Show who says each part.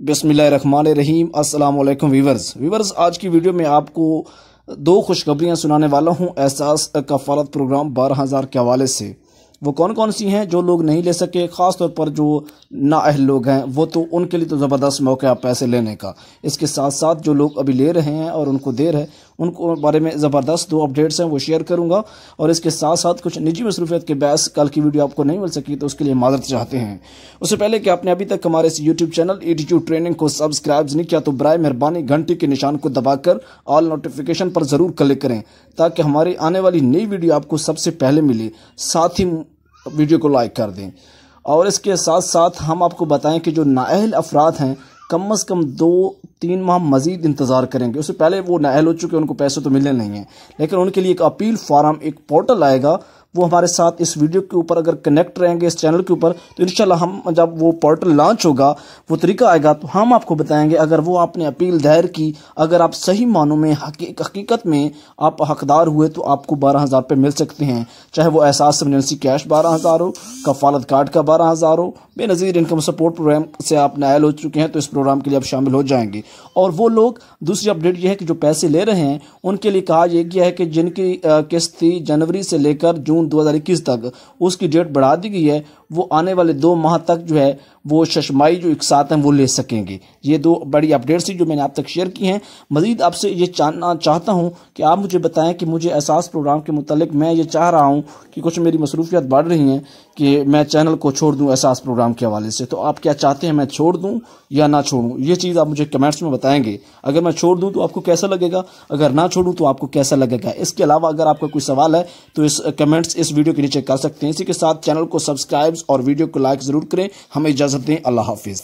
Speaker 1: बसमीम अल्लाम viewers viewers आज की वीडियो में आपको दो खुशखबरियाँ सुनाने वाला हूँ एहसास कफालत प्रोग्राम बारह हज़ार के हवाले से वो कौन कौन सी हैं जो लोग नहीं ले सके ख़ास तौर पर जो नाअहल लोग हैं वो तो उनके लिए तो ज़बरदस्त मौका है पैसे लेने का इसके साथ साथ जो लोग अभी ले रहे हैं और उनको रहे हैं उनको बारे में ज़बरदस्त दो अपडेट्स हैं वो शेयर करूंगा और इसके साथ साथ कुछ निजी मसरूफियत के बहस कल की वीडियो आपको नहीं मिल सकी तो उसके लिए माजरत चाहते हैं उससे पहले कि आपने अभी तक हमारे इस यूट्यूब चैनल एटीट्यूड ट्रेनिंग को सब्सक्राइब नहीं किया तो बरए मेहरबानी घंटे के निशान को दबाकर ऑल नोटिफिकेशन पर ज़रूर क्लिक करें ताकि हमारी आने वाली नई वीडियो आपको सबसे पहले मिले साथ ही वीडियो को लाइक कर दें और इसके साथ साथ हम आपको बताएं कि जो नाअहल अफराद हैं कम अज़ कम दो तीन माह मजीद इंतज़ार करेंगे उससे पहले वो नाहल हो चुके उनको पैसे तो मिलने नहीं हैं लेकिन उनके लिए एक अपील फार्म एक पोर्टल आएगा वो हमारे साथ इस वीडियो के ऊपर अगर कनेक्ट रहेंगे इस चैनल के ऊपर तो इन हम जब वो पोर्टल लॉन्च होगा वो तरीका आएगा तो हम आपको बताएंगे अगर वो आपने अपील दायर की अगर आप सही मानों में हकीकत में आप हकदार हुए तो आपको बारह हज़ार रुपये मिल सकते हैं चाहे वो एहसास एमरजेंसी कैश बारह हज़ार हो कफालत कार्ड का बारह हज़ार हो बेनज़ीर इनकम सपोर्ट प्रोग्राम से आप नायल हो चुके हैं तो इस प्रोग्राम के लिए आप शामिल हो जाएंगे और वो लोग दूसरी अपडेट यह है कि जो पैसे ले रहे हैं उनके लिए कहा यह गया है कि जिनकी किस्त थी जनवरी से लेकर जून जून 2021 तक उसकी डेट बढ़ा दी गई है वो आने वाले दो माह तक जो है वो शशमाई जो एक साथ हैं वो ले सकेंगे ये दो बड़ी अपडेट्स थी जो मैंने आप तक शेयर की हैं मजीद आपसे ये जानना चाहता हूँ कि आप मुझे बताएं कि मुझे एहसास प्रोग्राम के मतलब मैं ये चाह रहा हूँ कि कुछ मेरी मसरूफियात बढ़ रही हैं कि मैं चैनल को छोड़ दूँ एहसास प्रोग्राम के हवाले से तो आप क्या चाहते हैं मैं छोड़ दूँ या ना छोड़ूँ ये चीज़ आप मुझे कमेंट्स में बताएंगे अगर मैं छोड़ दूँ तो आपको कैसा लगेगा अगर ना छोड़ूँ तो आपको कैसा लगेगा इसके अलावा अगर आपका कोई सवाल है तो इस कमेंट्स कमेंट्स इस वीडियो के नीचे कर सकते हैं इसी के साथ चैनल को सब्सक्राइब और वीडियो को लाइक जरूर करें हमें इजाजत दें अल्लाह हाफिज़